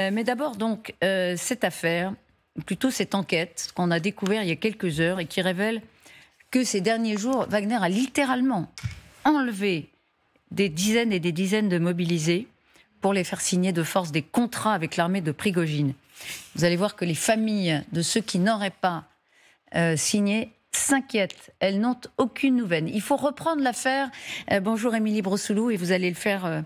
Euh, mais d'abord, donc, euh, cette affaire, plutôt cette enquête qu'on a découvert il y a quelques heures et qui révèle que ces derniers jours, Wagner a littéralement enlevé des dizaines et des dizaines de mobilisés pour les faire signer de force des contrats avec l'armée de Prigogine. Vous allez voir que les familles de ceux qui n'auraient pas euh, signé s'inquiètent. Elles n'ont aucune nouvelle. Il faut reprendre l'affaire. bonjour Émilie Brossoulou et vous allez le faire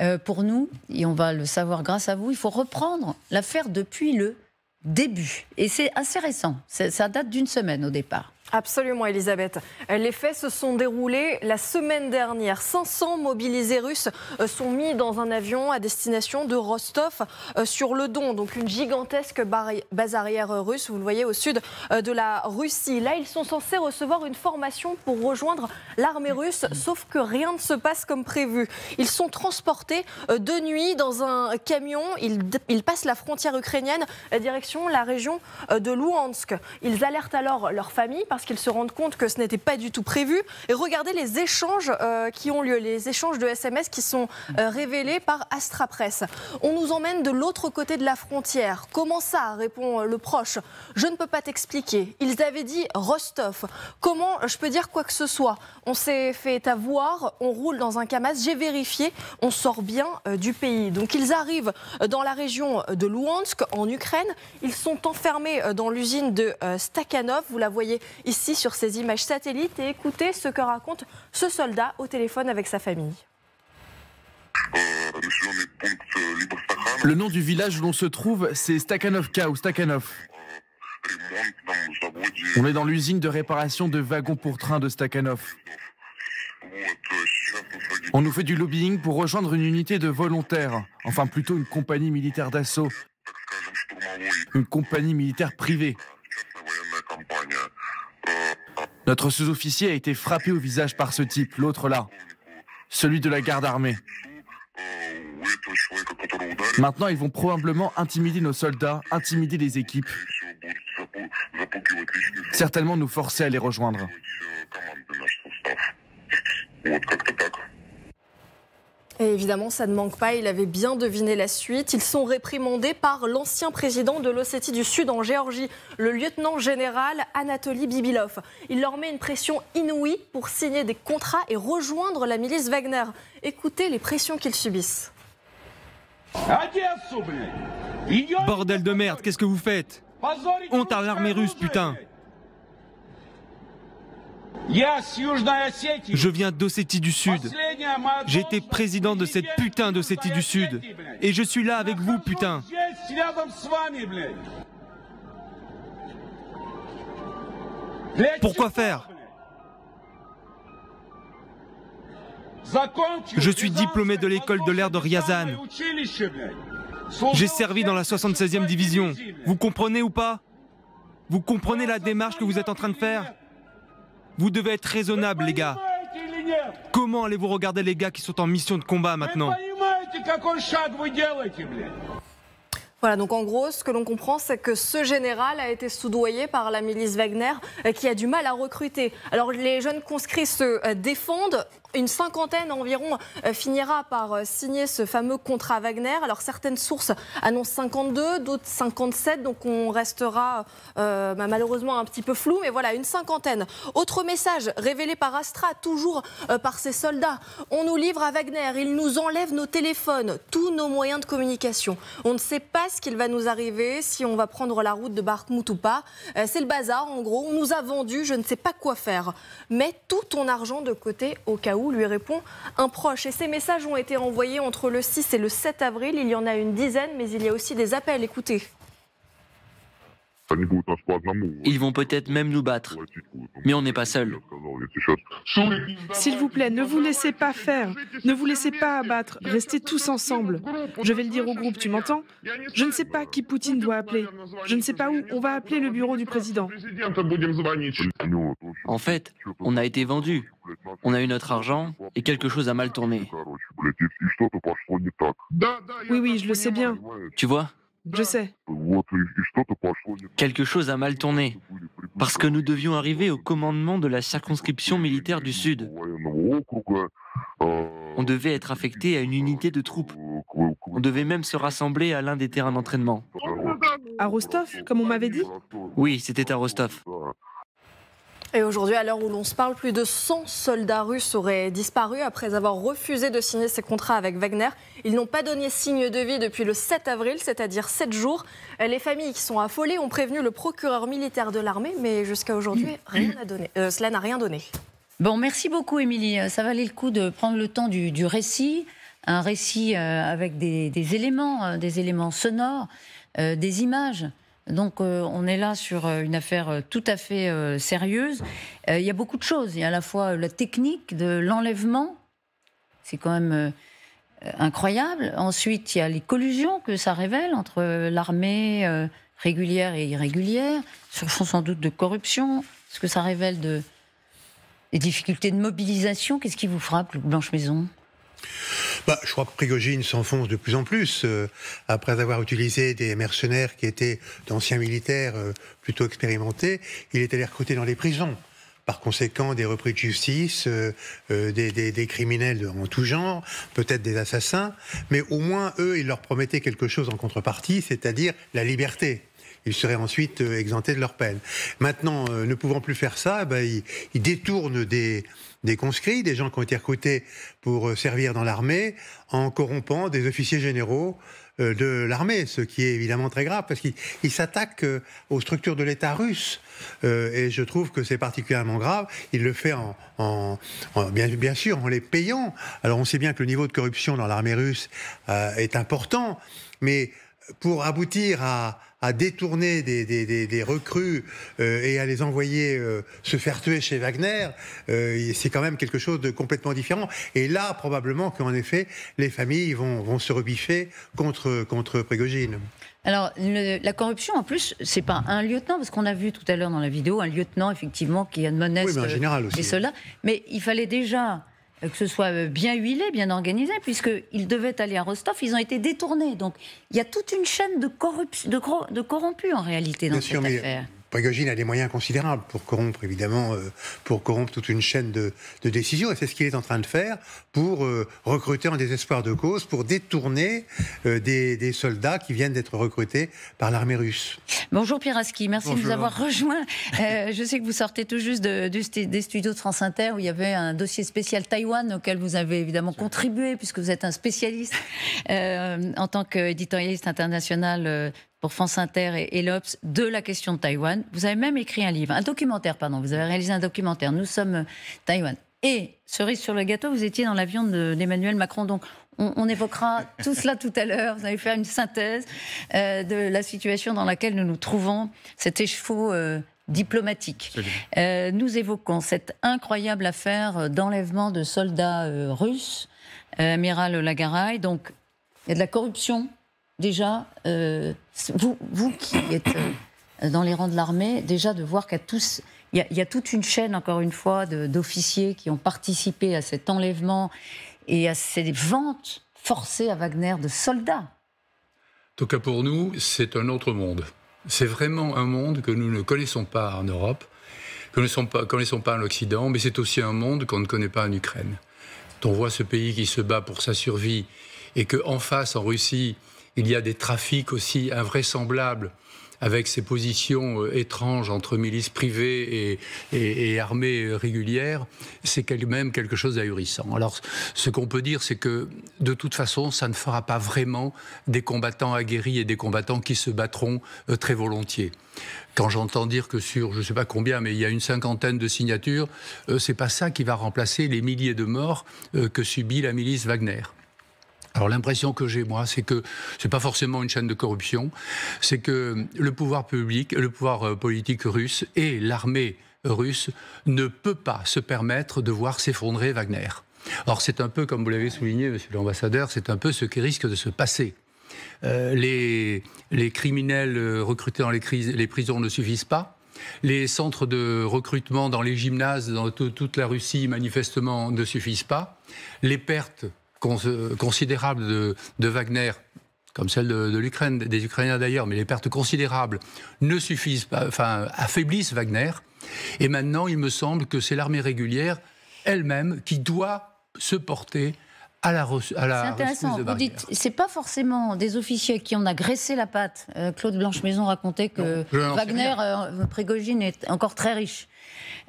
euh, pour nous, et on va le savoir grâce à vous, il faut reprendre l'affaire depuis le début. Et c'est assez récent, ça date d'une semaine au départ. Absolument, Elisabeth. Les faits se sont déroulés la semaine dernière. 500 mobilisés russes euh, sont mis dans un avion à destination de Rostov euh, sur le Don, donc une gigantesque base arrière russe, vous le voyez au sud euh, de la Russie. Là, ils sont censés recevoir une formation pour rejoindre l'armée russe, sauf que rien ne se passe comme prévu. Ils sont transportés de nuit dans un camion. Ils, passent la frontière ukrainienne direction la région de Luhansk. Ils alertent alors leur famille parce qu'ils se rendent compte que ce n'était pas du tout prévu. Et regardez les échanges euh, qui ont lieu, les échanges de SMS qui sont euh, révélés par Astra Press. On nous emmène de l'autre côté de la frontière. Comment ça répond euh, le proche. Je ne peux pas t'expliquer. Ils avaient dit Rostov. Comment je peux dire quoi que ce soit On s'est fait avoir, on roule dans un camas. j'ai vérifié, on sort bien du pays. Donc ils arrivent dans la région de Luhansk, en Ukraine. Ils sont enfermés dans l'usine de Stakhanov. Vous la voyez ici ici sur ces images satellites et écouter ce que raconte ce soldat au téléphone avec sa famille. Le nom du village où l'on se trouve, c'est Stakhanovka ou Stakhanov. On est dans l'usine de réparation de wagons pour train de Stakhanov. On nous fait du lobbying pour rejoindre une unité de volontaires, enfin plutôt une compagnie militaire d'assaut, une compagnie militaire privée. Notre sous-officier a été frappé au visage par ce type, l'autre là, celui de la garde armée. Maintenant, ils vont probablement intimider nos soldats, intimider les équipes. Certainement nous forcer à les rejoindre évidemment, ça ne manque pas. Il avait bien deviné la suite. Ils sont réprimandés par l'ancien président de l'Ossétie du Sud en Géorgie, le lieutenant général Anatoly Bibilov. Il leur met une pression inouïe pour signer des contrats et rejoindre la milice Wagner. Écoutez les pressions qu'ils subissent. Bordel de merde, qu'est-ce que vous faites Honte à l'armée russe, putain je viens d'Ossétie du Sud. J'ai été président de cette putain d'Ossétie du Sud. Et je suis là avec vous, putain. Pourquoi faire Je suis diplômé de l'école de l'air de Ryazan. J'ai servi dans la 76e division. Vous comprenez ou pas Vous comprenez la démarche que vous êtes en train de faire vous devez être raisonnable, les gars. Comment allez-vous regarder les gars qui sont en mission de combat maintenant voilà, donc en gros, ce que l'on comprend, c'est que ce général a été soudoyé par la milice Wagner euh, qui a du mal à recruter. Alors les jeunes conscrits se euh, défendent, une cinquantaine environ euh, finira par euh, signer ce fameux contrat Wagner. Alors certaines sources annoncent 52, d'autres 57, donc on restera euh, bah, malheureusement un petit peu flou, mais voilà, une cinquantaine. Autre message révélé par Astra, toujours par ses soldats. On nous livre à Wagner, il nous enlève nos téléphones, tous nos moyens de communication. On ne sait pas ce qu'il va nous arriver, si on va prendre la route de Barkmout ou pas. C'est le bazar, en gros. On nous a vendu, je ne sais pas quoi faire. Mets tout ton argent de côté au cas où lui répond un proche. Et ces messages ont été envoyés entre le 6 et le 7 avril. Il y en a une dizaine, mais il y a aussi des appels. Écoutez. Ils vont peut-être même nous battre. Mais on n'est pas seuls. S'il vous plaît, ne vous laissez pas faire. Ne vous laissez pas abattre. Restez tous ensemble. Je vais le dire au groupe, tu m'entends euh, Je ne sais pas qui Poutine doit appeler. Je ne sais pas où. On va appeler le bureau du président. En fait, on a été vendus. On a eu notre argent et quelque chose a mal tourné. Oui, oui, je le sais bien. Tu vois je sais. Quelque chose a mal tourné, parce que nous devions arriver au commandement de la circonscription militaire du Sud. On devait être affecté à une unité de troupes. On devait même se rassembler à l'un des terrains d'entraînement. À Rostov, comme on m'avait dit Oui, c'était à Rostov. Et aujourd'hui, à l'heure où l'on se parle, plus de 100 soldats russes auraient disparu après avoir refusé de signer ces contrats avec Wagner. Ils n'ont pas donné signe de vie depuis le 7 avril, c'est-à-dire 7 jours. Les familles qui sont affolées ont prévenu le procureur militaire de l'armée, mais jusqu'à aujourd'hui, euh, cela n'a rien donné. Bon, merci beaucoup, Émilie. Euh, ça valait le coup de prendre le temps du, récit, un récit euh, avec des, éléments, des éléments sonores, des images. Donc euh, on est là sur euh, une affaire euh, tout à fait sérieuse. Il y a beaucoup de choses. Il y a à la fois la technique de l'enlèvement, c'est quand même incroyable. Ensuite, il y a les collusions que ça révèle entre l'armée régulière et irrégulière, sur fond sans doute de corruption, ce que ça révèle de les difficultés de mobilisation. Qu'est-ce qui vous frappe, Blanche Maison bah, Je crois que Prigogine s'enfonce de plus en plus, euh, après avoir utilisé des mercenaires qui étaient d'anciens militaires euh, plutôt expérimentés, il est allé recruter dans les prisons. Par conséquent, des repris de justice, euh, des, des, criminels en tout genre, peut-être des assassins, mais au moins, eux, ils leur promettaient quelque chose en contrepartie, c'est-à-dire la liberté. Ils seraient ensuite euh, exemptés de leur peine. Maintenant, euh, ne pouvant plus faire ça, eh ben, ils, détournent des, conscrits, des gens qui ont été recrutés pour euh, servir dans l'armée, en corrompant des officiers généraux de l'armée, ce qui est évidemment très grave, parce qu'ils s'attaquent aux structures de l'État russe. et je trouve que c'est particulièrement grave. Il le fait en, bien, bien, sûr en les payant. Alors on sait bien que le niveau de corruption dans l'armée russe est important, mais pour aboutir à, détourner des, recrues euh, et à les envoyer euh, se faire tuer chez Wagner, euh, c'est quand même quelque chose de complètement différent. Et là, probablement qu'en effet, les familles vont, se rebiffer contre, contre Prégogine. Alors, la corruption, en plus, c'est pas un lieutenant, parce qu'on a vu tout à l'heure dans la vidéo un lieutenant, effectivement, qui a de monnaie. Oui, général Et hein. cela. Mais il fallait déjà euh, que ce soit euh, bien huilé, bien organisé, puisqu'ils devaient aller à Rostov, ils ont été détournés. Donc il y a toute une chaîne de, de, corrompus en réalité dans cette affaire. Prigogine a des moyens considérables pour corrompre, évidemment, euh, pour corrompre toute une chaîne de, décisions. Et c'est ce qu'il est en train de faire pour euh, recruter en désespoir de cause, pour détourner euh, des, soldats qui viennent d'être recrutés par l'armée russe. Bonjour Piraski, merci de nous avoir rejoints. je sais que vous sortez tout juste des studios de France Inter où il y avait un dossier spécial Taïwan auquel vous avez évidemment contribué puisque vous êtes un spécialiste en tant qu'éditorialiste international pour France Inter et, l'Obs de la question de Taïwan. Vous avez même écrit un livre, un documentaire, pardon. Vous avez réalisé un documentaire. Nous sommes euh, Taïwan. Et cerise sur le gâteau, vous étiez dans l'avion d'Emmanuel Macron. Donc, on, évoquera tout cela tout à l'heure. Vous allez faire une synthèse euh, de la situation dans laquelle nous nous trouvons, cet écheveau euh, diplomatique. nous évoquons cette incroyable affaire d'enlèvement de soldats russes, amiral Lagaraï, Donc, il y a de la corruption déjà, euh, vous, qui êtes euh, dans les rangs de l'armée, déjà de voir qu'il y, y, a toute une chaîne, encore une fois, d'officiers qui ont participé à cet enlèvement et à ces ventes forcées à Wagner de soldats. En tout cas, pour nous, c'est un autre monde. C'est vraiment un monde que nous ne connaissons pas en Europe, que nous ne connaissons pas en Occident, mais c'est aussi un monde qu'on ne connaît pas en Ukraine. on voit ce pays qui se bat pour sa survie et qu'en face, en Russie, il y a des trafics aussi invraisemblables avec ces positions euh, étranges entre milices privées et, armées euh, régulières, c'est quand même quelque chose d'ahurissant. Alors, ce qu'on peut dire, c'est que de toute façon, ça ne fera pas vraiment des combattants aguerris et des combattants qui se battront euh, très volontiers. Quand j'entends dire que sur je ne sais pas combien, mais il y a une cinquantaine de signatures, ce n'est pas ça qui va remplacer les milliers de morts que subit la milice Wagner. Alors l'impression que j'ai moi, c'est que c'est pas forcément une chaîne de corruption, c'est que le pouvoir public, le pouvoir euh, politique russe et l'armée russe ne peut pas se permettre de voir s'effondrer Wagner. Or c'est un peu comme vous l'avez souligné monsieur l'ambassadeur, c'est un peu ce qui risque de se passer. Euh, les, les, criminels euh, recrutés dans les prisons ne suffisent pas. Les centres de recrutement dans les gymnases dans toute la Russie, manifestement, ne suffisent pas. Les pertes euh, considérable de, Wagner comme celle de, l'Ukraine, des Ukrainiens d'ailleurs, mais les pertes considérables ne suffisent pas, enfin, affaiblissent Wagner. Et maintenant, il me semble que c'est l'armée régulière elle-même qui doit se porter c'est intéressant. Vous dites, c'est pas forcément des officiers qui ont agressé la patte. Euh, Claude Blanche-Maison racontait que Wagner, euh, Prégogine est encore très riche.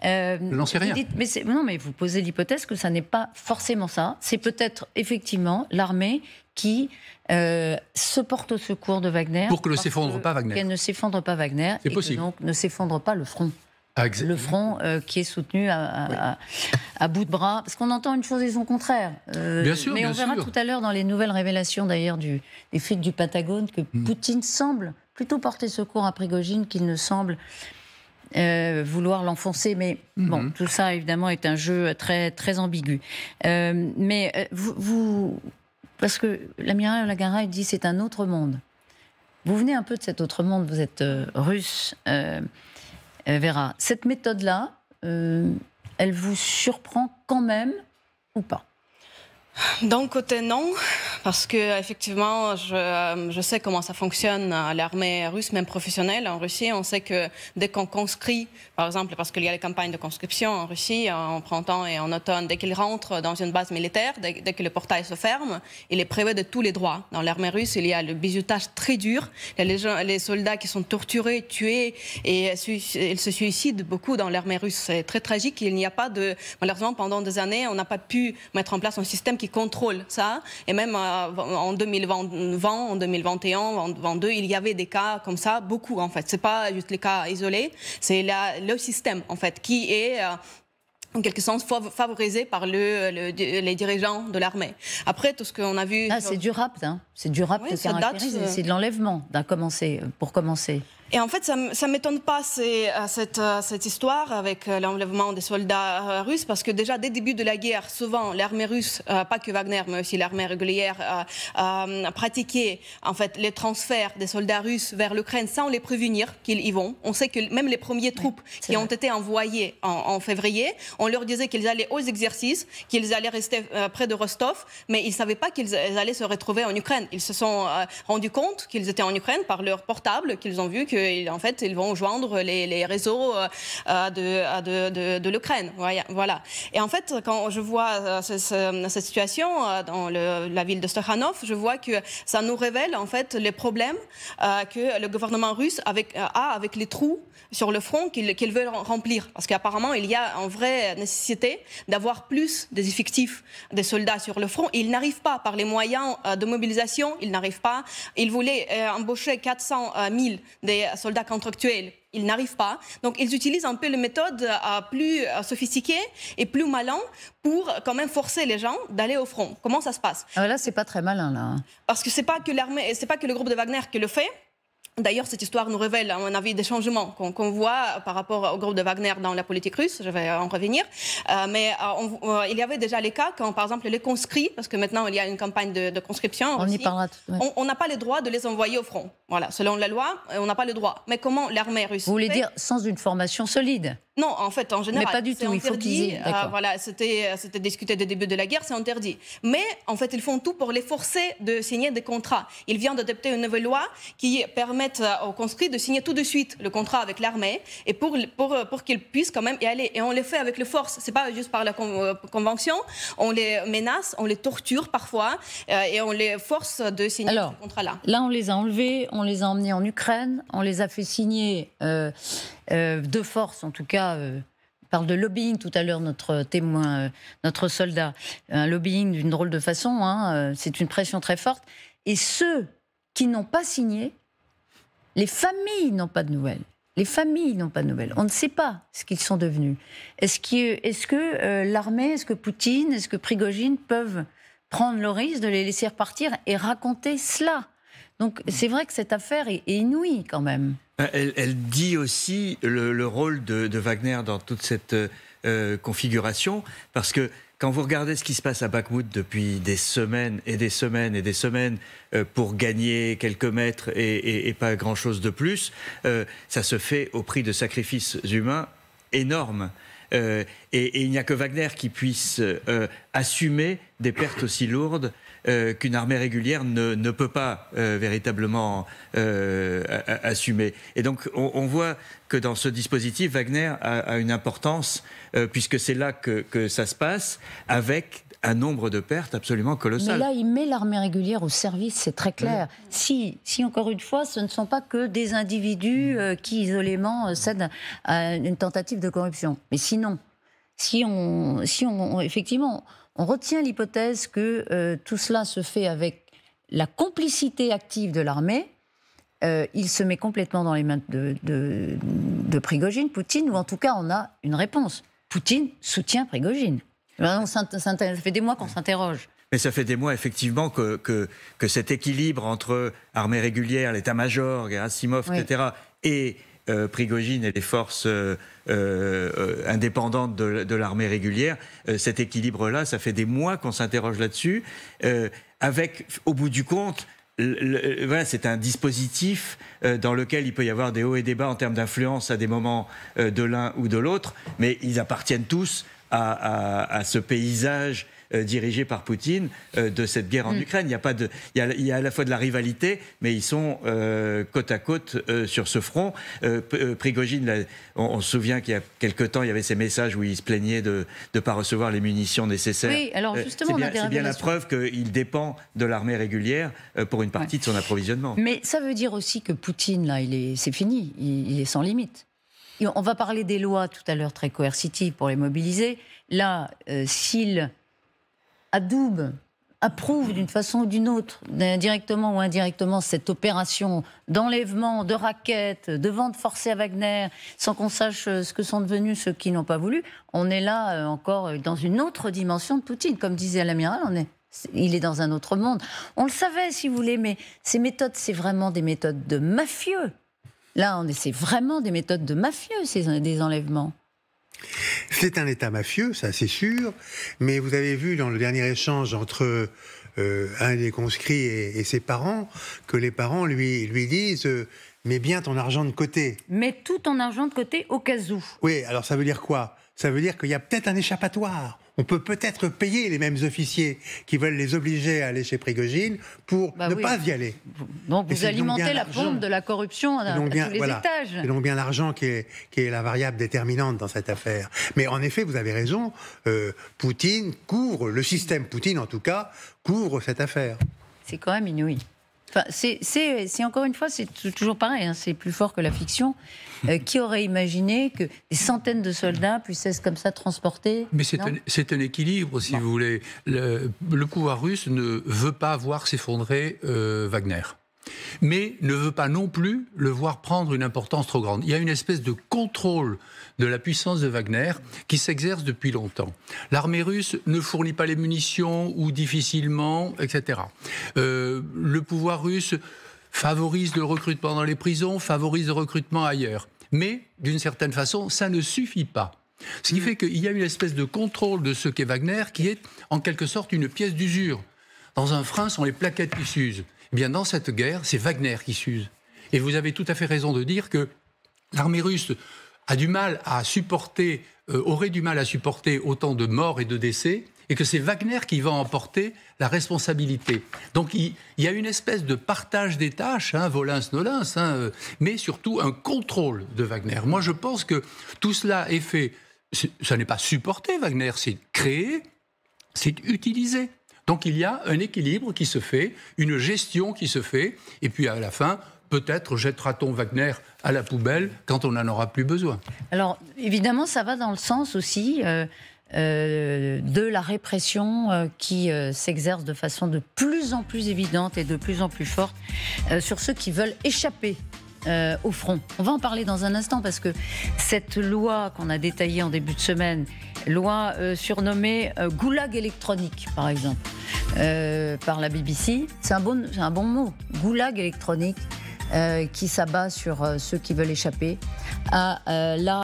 Euh, je n'en sais rien. non, mais vous posez l'hypothèse que ça n'est pas forcément ça. C'est peut-être effectivement l'armée qui se porte au secours de Wagner. Pour que ne s'effondre pas Wagner. Qu'elle ne s'effondre pas Wagner. C'est possible. Et donc ne s'effondre pas le front. Ah, le front euh, qui est soutenu à, bout de bras. Parce qu'on entend une chose et son contraire. Euh, bien sûr, mais on verra tout à l'heure dans les nouvelles révélations d'ailleurs des flics du Patagone que hmm. Poutine semble plutôt porter secours à Prigogine qu'il ne semble euh, vouloir l'enfoncer. Mais hmm. bon, tout ça évidemment est un jeu très, très ambigu. mais vous, Parce que l'amiral Lagara, dit c'est un autre monde. Vous venez un peu de cet autre monde, vous êtes russe. Vera, cette méthode-là, euh, elle vous surprend quand même ou pas D'un côté, non. Parce que effectivement, je, euh, je sais comment ça fonctionne l'armée russe, même professionnelle en Russie. On sait que dès qu'on conscrit, par exemple, parce qu'il y a les campagnes de conscription en Russie euh, en printemps et en automne, dès qu'il rentre dans une base militaire, dès, que le portail se ferme, il est prévu de tous les droits. Dans l'armée russe, il y a le bizutage très dur. Il y a les, gens, les soldats qui sont torturés, tués et ils se suicident beaucoup dans l'armée russe. C'est très tragique. Il n'y a pas de malheureusement pendant des années, on n'a pas pu mettre en place un système qui contrôle ça et même euh, euh, en 2020, en 2021, en 2022, il y avait des cas comme ça, beaucoup en fait. Ce n'est pas juste les cas isolés, c'est le système en fait qui est euh, en quelque sorte favorisé par le, les dirigeants de l'armée. Après, tout ce qu'on a vu... Ah, c'est du rap, hein. c'est du rapt oui, euh, c'est de l'enlèvement, pour commencer. Et en fait, ça ne m'étonne pas euh, cette, euh, cette histoire avec euh, l'enlèvement des soldats russes, parce que déjà, dès le début de la guerre, souvent, l'armée russe, pas que Wagner, mais aussi l'armée régulière, pratiqué en fait, les transferts des soldats russes vers l'Ukraine sans les prévenir qu'ils y vont. On sait que même les premières troupes qui ont été envoyées en, février, on leur disait qu'ils allaient aux exercices, qu'ils allaient rester près de Rostov, mais ils ne savaient pas qu'ils allaient se retrouver en Ukraine. Ils se sont rendus compte qu'ils étaient en Ukraine par leur portable, qu'ils ont vu que en fait ils vont joindre les, réseaux euh, de, de, l'Ukraine. Voilà. Et en fait, quand je vois euh, cette situation euh, dans la ville de Stakhanov, je vois que ça nous révèle en fait les problèmes que le gouvernement russe avec, a avec les trous sur le front qu'ils veut veulent remplir. Parce qu'apparemment, il y a une vraie nécessité d'avoir plus des effectifs des soldats sur le front. Ils n'arrivent pas par les moyens de mobilisation, ils n'arrivent pas. Ils voulaient embaucher 400 000 des euh, soldats contractuels. Ils n'arrivent pas. Donc, ils utilisent un peu les méthodes euh, plus euh, sophistiquées et plus malins pour quand même forcer les gens d'aller au front. Comment ça se passe ah Là, c'est pas très malin, là. Hein. Parce que c'est pas que l'armée, c'est pas que le groupe de Wagner qui le fait. D'ailleurs, cette histoire nous révèle, à mon avis, des changements qu'on voit par rapport au groupe de Wagner dans la politique russe. Je vais en revenir. Euh, mais euh, euh, il y avait déjà les cas quand, par exemple, les conscrits, parce que maintenant il y a une campagne de, conscription. On On n'a pas le droit de les envoyer au front. Voilà, selon la loi, on n'a pas le droit. Mais comment l'armée russe. Vous voulez dire sans une formation solide non, en fait, en général, mais pas du tout. Interdit. voilà, c'était discuté des débuts début de la guerre, c'est interdit. Mais en fait, ils font tout pour les forcer de signer des contrats. Ils viennent d'adopter une nouvelle loi qui permet aux conscrits de signer tout de suite le contrat avec l'armée et pour, pour, pour qu'ils puissent quand même y aller. Et on les fait avec les forces. C'est pas juste par la euh, convention. On les menace, on les torture parfois euh, et on les force de signer ce contrat-là. Là, on les a enlevés, on les a emmenés en Ukraine, on les a fait signer euh, de force, en tout cas parle de lobbying tout à l'heure, notre témoin, notre soldat. Un lobbying d'une drôle de façon, hein, c'est une pression très forte. Et ceux qui n'ont pas signé, les familles n'ont pas de nouvelles. Les familles n'ont pas de nouvelles. On ne sait pas ce qu'ils sont devenus. Est-ce que, euh, l'armée, est-ce que Poutine, est-ce que Prigogine peuvent prendre le risque de les laisser repartir et raconter cela Donc c'est vrai que cette affaire est, inouïe quand même. Euh, elle, dit aussi le, rôle de, Wagner dans toute cette euh, configuration, parce que quand vous regardez ce qui se passe à Bakhmut depuis des semaines et des semaines et des semaines euh, pour gagner quelques mètres et, pas grand-chose de plus, euh, ça se fait au prix de sacrifices humains énormes. Euh, et, il n'y a que Wagner qui puisse assumer des pertes aussi lourdes euh, qu'une armée régulière ne, ne peut pas euh, véritablement euh, assumer. Et donc on, voit que dans ce dispositif, Wagner a, une importance, puisque c'est là que, ça se passe, avec un nombre de pertes absolument colossal. Mais là, il met l'armée régulière au service, c'est très clair. Si, si, encore une fois, ce ne sont pas que des individus qui, isolément, cèdent à une tentative de corruption. Mais sinon, si on, si on, effectivement, on retient l'hypothèse que euh, tout cela se fait avec la complicité active de l'armée, euh, il se met complètement dans les mains de, de, Prigogine, Poutine, ou en tout cas, on a une réponse. Poutine soutient Prigogine. on ça fait des mois qu'on s'interroge. Mais ça fait des mois, effectivement, que, que, cet équilibre entre armée régulière, l'état-major, Gerasimov, etc., et euh, Prigogine et les forces euh, euh, indépendantes de, l'armée régulière, cet équilibre-là, ça fait des mois qu'on s'interroge là-dessus, avec, au bout du compte, c'est un dispositif dans lequel il peut y avoir des hauts et des bas en termes d'influence à des moments de l'un ou de l'autre, mais ils appartiennent tous à ce paysage euh, dirigés par Poutine euh, de cette guerre en mm. Ukraine. Il y, a pas de, il, y a, à la fois de la rivalité, mais ils sont euh, côte à côte sur ce front. Prigogine, on, se souvient qu'il y a quelque temps, il y avait ces messages où il se plaignait de ne pas recevoir les munitions nécessaires. Oui, alors justement, c'est bien, la preuve qu'il dépend de l'armée régulière pour une partie de son approvisionnement. Mais ça veut dire aussi que Poutine, là, il est, c'est fini, il, est sans limite. on va parler des lois tout à l'heure très coercitives pour les mobiliser. Là, s'il Adoub approuve d'une façon ou d'une autre, indirectement ou indirectement, cette opération d'enlèvement, de raquettes, de vente forcée à Wagner, sans qu'on sache euh, ce que sont devenus ceux qui n'ont pas voulu, on est là euh, encore euh, dans une autre dimension de Poutine. Comme disait l'amiral, on est il est dans un autre monde. On le savait, si vous voulez, mais ces méthodes, c'est vraiment des méthodes de mafieux. Là, on c'est vraiment des méthodes de mafieux, ces enlèvements. C'est un État mafieux, ça c'est sûr, mais vous avez vu dans le dernier échange entre euh, un des conscrits et, ses parents que les parents lui, lui disent euh, Mets bien ton argent de côté. Mets tout ton argent de côté au cas où. Oui, alors ça veut dire quoi Ça veut dire qu'il y a peut-être un échappatoire on peut peut-être payer les mêmes officiers qui veulent les obliger à aller chez Prigogine pour bah ne pas y aller. Donc vous, alimentez la pompe de la corruption à, donc bien, tous les étages. donc bien l'argent qui est, la variable déterminante dans cette affaire. Mais en effet, vous avez raison, euh, Poutine couvre, le système Poutine en tout cas, couvre cette affaire. C'est quand même inouï. Enfin, c'est encore une fois, c'est toujours pareil, hein, c'est plus fort que la fiction. Euh, qui aurait imaginé que des centaines de soldats puissent être comme ça transportés Mais c'est un, équilibre, si vous voulez. Le, pouvoir russe ne veut pas voir s'effondrer euh, Wagner mais ne veut pas non plus le voir prendre une importance trop grande. Il y a une espèce de contrôle de la puissance de Wagner qui s'exerce depuis longtemps. L'armée russe ne fournit pas les munitions ou difficilement, etc. Euh, le pouvoir russe favorise le recrutement dans les prisons, favorise le recrutement ailleurs. Mais, d'une certaine façon, ça ne suffit pas. Ce qui mm. fait qu'il y a une espèce de contrôle de ce qu'est Wagner qui est en quelque sorte une pièce d'usure. Dans un frein sont les plaquettes qui s'usent. Eh bien dans cette guerre, c'est Wagner qui s'use. Et vous avez tout à fait raison de dire que l'armée russe a du mal à supporter, euh, aurait du mal à supporter autant de morts et de décès, et que c'est Wagner qui va emporter la responsabilité. Donc il, y a une espèce de partage des tâches, hein, volins hein, euh, mais surtout un contrôle de Wagner. Moi je pense que tout cela est fait, ce n'est pas supporté Wagner, c'est créé, c'est utilisé. Donc il y a un équilibre qui se fait, une gestion qui se fait, et puis à la fin, peut-être jettera-t-on Wagner à la poubelle quand on n'en aura plus besoin. Alors évidemment, ça va dans le sens aussi euh, euh, de la répression euh, qui s'exerce de façon de plus en plus évidente et de plus en plus forte sur ceux qui veulent échapper. au front. On va en parler dans un instant parce que cette loi qu'on a détaillée en début de semaine loi euh, surnommée euh, goulag électronique, par exemple, euh, par la BBC. C'est un, bon, un bon mot, goulag électronique, qui s'abat sur ceux qui veulent échapper à la...